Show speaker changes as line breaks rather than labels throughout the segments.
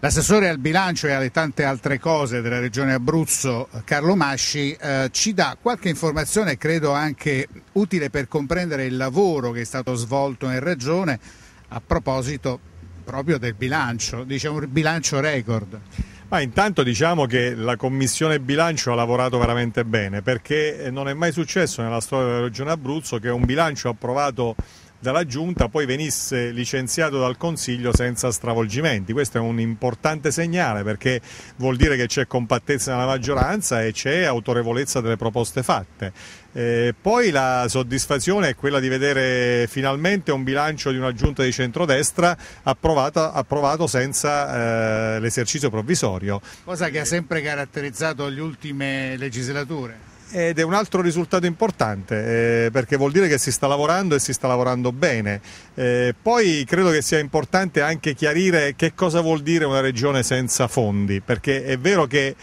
L'assessore al bilancio e alle tante altre cose della regione Abruzzo, Carlo Masci, eh, ci dà qualche informazione, credo anche utile per comprendere il lavoro che è stato svolto in regione a proposito proprio del bilancio, diciamo un bilancio record. Ma intanto diciamo che la Commissione Bilancio ha lavorato veramente
bene perché non è mai successo nella storia della Regione Abruzzo che un bilancio approvato dalla Giunta poi venisse licenziato dal Consiglio senza stravolgimenti. Questo è un importante segnale perché vuol dire che c'è compattezza nella maggioranza e c'è autorevolezza delle proposte fatte. Eh, poi la soddisfazione è quella di vedere finalmente un bilancio di una giunta di centrodestra approvata, approvato senza eh, l'esercizio provvisorio.
Cosa che ha sempre caratterizzato le ultime legislature
ed è un altro risultato importante eh, perché vuol dire che si sta lavorando e si sta lavorando bene. Eh, poi credo che sia importante anche chiarire che cosa vuol dire una regione senza fondi perché è vero che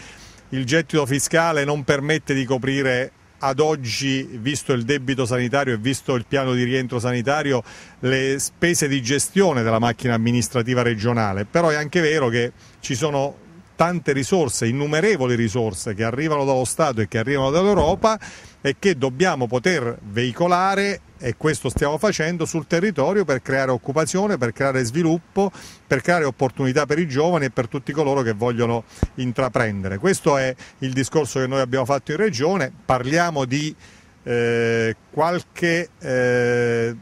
il gettito fiscale non permette di coprire ad oggi, visto il debito sanitario e visto il piano di rientro sanitario, le spese di gestione della macchina amministrativa regionale, però è anche vero che ci sono tante risorse, innumerevoli risorse che arrivano dallo Stato e che arrivano dall'Europa e che dobbiamo poter veicolare e questo stiamo facendo sul territorio per creare occupazione, per creare sviluppo, per creare opportunità per i giovani e per tutti coloro che vogliono intraprendere. Questo è il discorso che noi abbiamo fatto in Regione, parliamo di eh, qualche... Eh,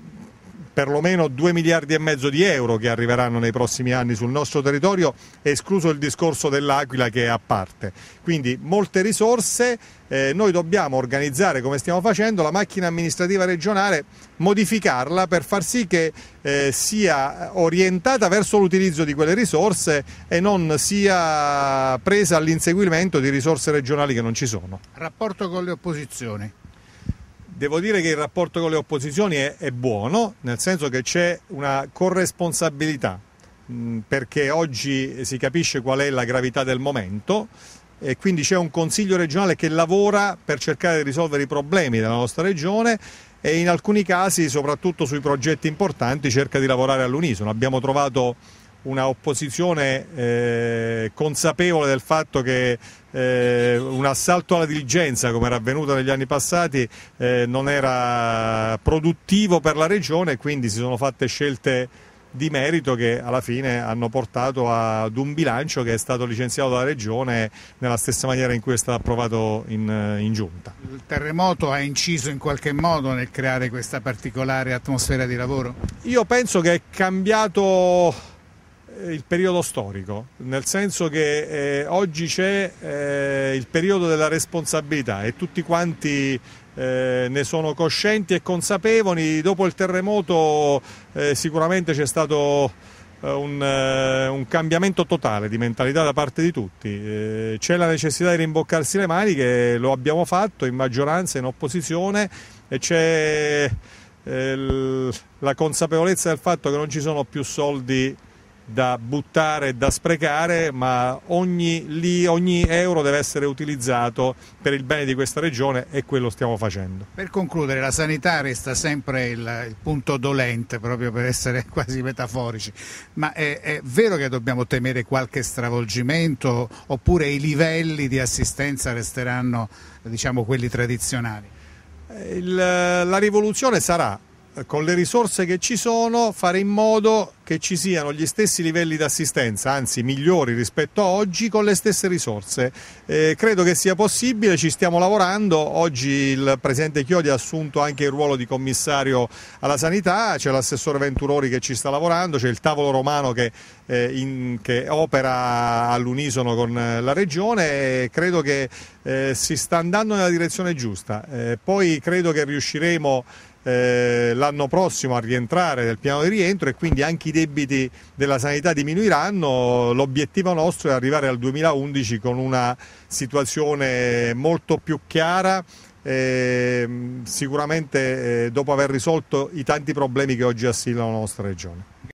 perlomeno 2 miliardi e mezzo di euro che arriveranno nei prossimi anni sul nostro territorio, escluso il discorso dell'Aquila che è a parte. Quindi molte risorse, eh, noi dobbiamo organizzare come stiamo facendo la macchina amministrativa regionale, modificarla per far sì che eh, sia orientata verso l'utilizzo di quelle risorse e non sia presa all'inseguimento di risorse regionali che non ci sono. Rapporto con le opposizioni. Devo dire che il rapporto con le opposizioni è, è buono, nel senso che c'è una corresponsabilità, mh, mm, perché oggi si capisce qual è la gravità del momento e quindi c'è un consiglio regionale che lavora per cercare di risolvere i problemi della nostra regione e in alcuni casi, soprattutto sui progetti importanti, cerca di lavorare all'unisono. Abbiamo trovato una opposizione eh, consapevole del fatto che eh, un assalto alla diligenza come era avvenuto negli anni passati eh, non era produttivo per la regione e quindi si sono fatte scelte di merito che alla fine hanno portato ad un bilancio che è stato licenziato dalla Regione nella stessa maniera in cui è stato approvato in, eh, in,
giunta. Il terremoto ha inciso in qualche modo nel creare questa particolare atmosfera di lavoro? Io penso che è cambiato eh, il periodo storico,
nel senso che eh, oggi c'è eh, il periodo della responsabilità e tutti quanti eh, ne sono coscienti e consapevoli. Dopo il terremoto eh, sicuramente c'è stato eh, un, un, cambiamento totale di mentalità da parte di tutti. c'è la necessità di rimboccarsi le maniche, lo abbiamo fatto in maggioranza, in opposizione e c'è la consapevolezza del fatto che non ci sono più soldi da buttare e da sprecare, ma ogni, lì, ogni, euro deve essere utilizzato per il bene di questa regione e quello stiamo facendo.
Per concludere, la sanità resta sempre il, il punto dolente, proprio per essere quasi metaforici, ma è, è vero che dobbiamo temere qualche stravolgimento oppure i livelli di assistenza resteranno diciamo, quelli tradizionali?
Eh, il, la rivoluzione sarà con le risorse che ci sono fare in modo che ci siano gli stessi livelli di assistenza, anzi migliori rispetto a oggi, con le stesse risorse. Eh, credo che sia possibile, ci stiamo lavorando, oggi il Presidente Chiodi ha assunto anche il ruolo di commissario alla sanità, c'è l'assessore Venturori che ci sta lavorando, c'è il tavolo romano che, eh, in, che opera all'unisono con eh, la Regione e credo che eh, si sta andando nella direzione giusta. Eh, poi credo che riusciremo eh, l'anno prossimo a rientrare nel piano di rientro e quindi anche i debiti della sanità diminuiranno. L'obiettivo nostro è arrivare al 2011 con una situazione molto più chiara eh, sicuramente eh, dopo aver risolto i tanti problemi che oggi assillano la nostra regione.